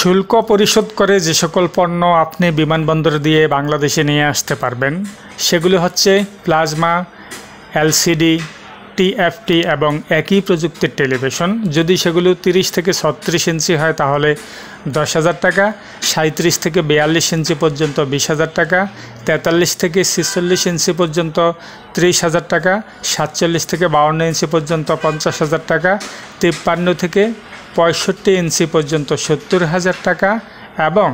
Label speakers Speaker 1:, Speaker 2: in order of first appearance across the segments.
Speaker 1: শুল্ক পরিশোধ করে যে সকল পণ্য আপনি বিমানবন্দর দিয়ে বাংলাদেশে নিয়ে আসতে পারবেন সেগুলি হচ্ছে প্লাজমা এলসিডি টিএফটি এবং একই প্রযুক্তির টেলিভিশন যদি সেগুলো 30 থেকে ছত্রিশ ইঞ্চি হয় তাহলে দশ হাজার টাকা সাঁত্রিশ থেকে বিয়াল্লিশ ইঞ্চি পর্যন্ত বিশ হাজার টাকা তেতাল্লিশ থেকে ছিচল্লিশ ইঞ্চি পর্যন্ত ত্রিশ হাজার টাকা সাতচল্লিশ থেকে বাউন্ন ইঞ্চি পর্যন্ত পঞ্চাশ হাজার টাকা তিপ্পান্ন থেকে পঁয়ষট্টি ইঞ্চি পর্যন্ত সত্তর হাজার টাকা এবং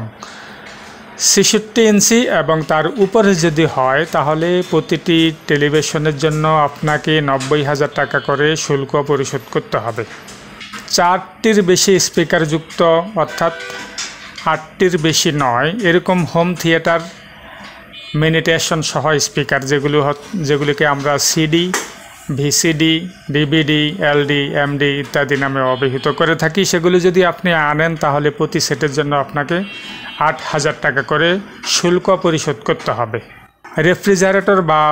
Speaker 1: ছেষট্টি ইঞ্চি এবং তার উপরে যদি হয় তাহলে প্রতিটি টেলিভিশনের জন্য আপনাকে নব্বই হাজার টাকা করে শুল্ক পরিশোধ করতে হবে চারটির বেশি স্পিকারযুক্ত অর্থাৎ আটটির বেশি নয় এরকম হোম থিয়েটার মেডিটেশন সহ স্পিকার যেগুলো যেগুলিকে আমরা সিডি ভিসিডি ডিবিডি এলডি এমডি ইত্যাদি নামে অবহিত করে থাকি সেগুলি যদি আপনি আনেন তাহলে প্রতি সেটের জন্য আপনাকে আট হাজার টাকা করে শুল্ক পরিশোধ করতে হবে রেফ্রিজারেটর বা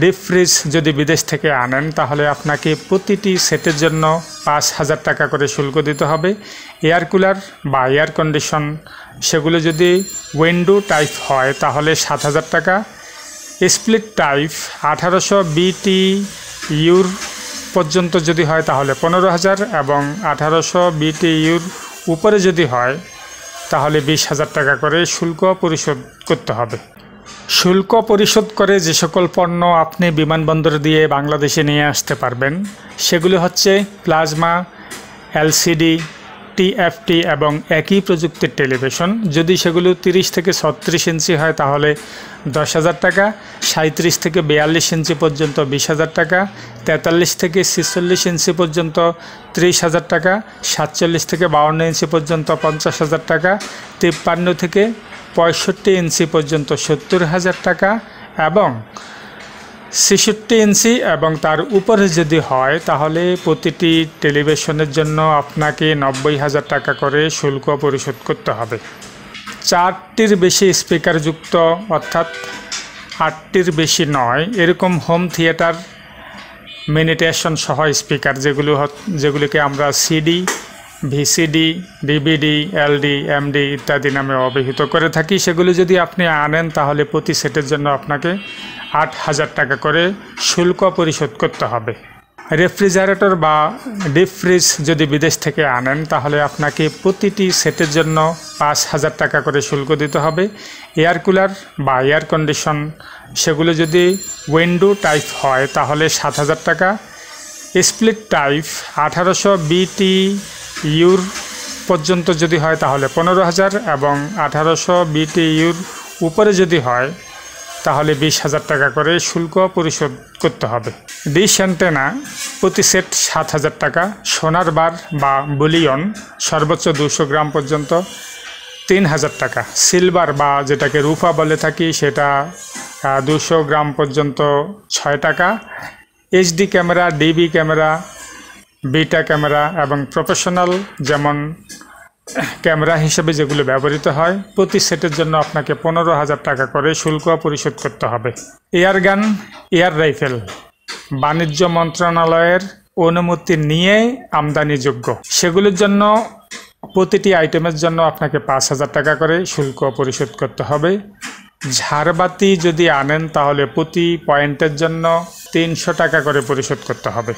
Speaker 1: ডিপ ফ্রিজ যদি বিদেশ থেকে আনেন তাহলে আপনাকে প্রতিটি সেটের জন্য পাঁচ হাজার টাকা করে শুল্ক দিতে হবে এয়ার কুলার বা এয়ার কন্ডিশন সেগুলো যদি উইন্ডো টাইপ হয় তাহলে সাত হাজার টাকা স্প্লিট টাইপ আঠারোশো বিটি ইউর পর্যন্ত যদি হয় তাহলে পনেরো হাজার এবং আঠারোশো বিটি ইউর উপরে যদি হয় তাহলে বিশ হাজার টাকা করে শুল্ক পরিশোধ করতে হবে শুল্ক পরিশোধ করে যে সকল পণ্য আপনি বিমানবন্দর দিয়ে বাংলাদেশে নিয়ে আসতে পারবেন সেগুলি হচ্ছে প্লাজমা এলসিডি টিএফটি এবং একই প্রযুক্তির টেলিভিশন যদি সেগুলো 30 থেকে ছত্রিশ ইঞ্চি হয় তাহলে দশ হাজার টাকা সাঁত্রিশ থেকে বিয়াল্লিশ ইঞ্চি পর্যন্ত বিশ হাজার টাকা তেতাল্লিশ থেকে ছিচল্লিশ ইঞ্চি পর্যন্ত ত্রিশ হাজার টাকা সাতচল্লিশ থেকে বাউন্ন ইঞ্চি পর্যন্ত পঞ্চাশ হাজার টাকা তিপ্পান্ন থেকে পঁয়ষট্টি ইঞ্চি পর্যন্ত সত্তর হাজার টাকা এবং ছেষট্টি ইঞ্চি এবং তার উপরে যদি হয় তাহলে প্রতিটি টেলিভিশনের জন্য আপনাকে নব্বই হাজার টাকা করে শুল্ক পরিশোধ করতে হবে চারটির বেশি স্পিকারযুক্ত অর্থাৎ আটটির বেশি নয় এরকম হোম থিয়েটার মেডিটেশন সহ স্পিকার যেগুলো যেগুলিকে আমরা সিডি ভিসিডি ডিবিডি এলডি এমডি ইত্যাদি নামে অভিহিত করে থাকি সেগুলো যদি আপনি আনেন তাহলে প্রতি সেটের জন্য আপনাকে আট হাজার টাকা করে শুল্ক পরিশোধ করতে হবে রেফ্রিজারেটর বা ডিপ ফ্রিজ যদি বিদেশ থেকে আনেন তাহলে আপনাকে প্রতিটি সেটের জন্য পাঁচ হাজার টাকা করে শুল্ক দিতে হবে এয়ার কুলার বা এয়ার কন্ডিশন সেগুলো যদি উইন্ডো টাইপ হয় তাহলে সাত হাজার টাকা স্প্লিট টাইপ আঠারোশো বিটি ইউর পর্যন্ত যদি হয় তাহলে পনেরো হাজার এবং আঠারোশো বিটি ইউর উপরে যদি হয় তাহলে বিশ হাজার টাকা করে শুল্ক পরিশোধ করতে হবে ডিশ অ্যান্টেনা প্রতি সেট সাত হাজার টাকা সোনার বার বা বুলিয়ন সর্বোচ্চ দুশো গ্রাম পর্যন্ত তিন হাজার টাকা সিলভার বা যেটাকে রূপা বলে থাকি সেটা দুশো গ্রাম পর্যন্ত ছয় টাকা HD camera DV camera beta camera এবং প্রফেশনাল যেমন ক্যামেরা হিসেবে যেগুলো ব্যবহৃত হয় প্রতি সেটের জন্য আপনাকে পনেরো হাজার টাকা করে শুল্ক পরিশোধ করতে হবে এয়ার গান এয়ার রাইফেল বাণিজ্য মন্ত্রণালয়ের অনুমতি নিয়ে আমদানিযোগ্য সেগুলোর জন্য প্রতিটি আইটেমের জন্য আপনাকে পাঁচ হাজার টাকা করে শুল্ক পরিশোধ করতে হবে ঝাড়বাতি যদি আনেন তাহলে প্রতি পয়েন্টের জন্য তিনশো টাকা করে পরিশোধ করতে হবে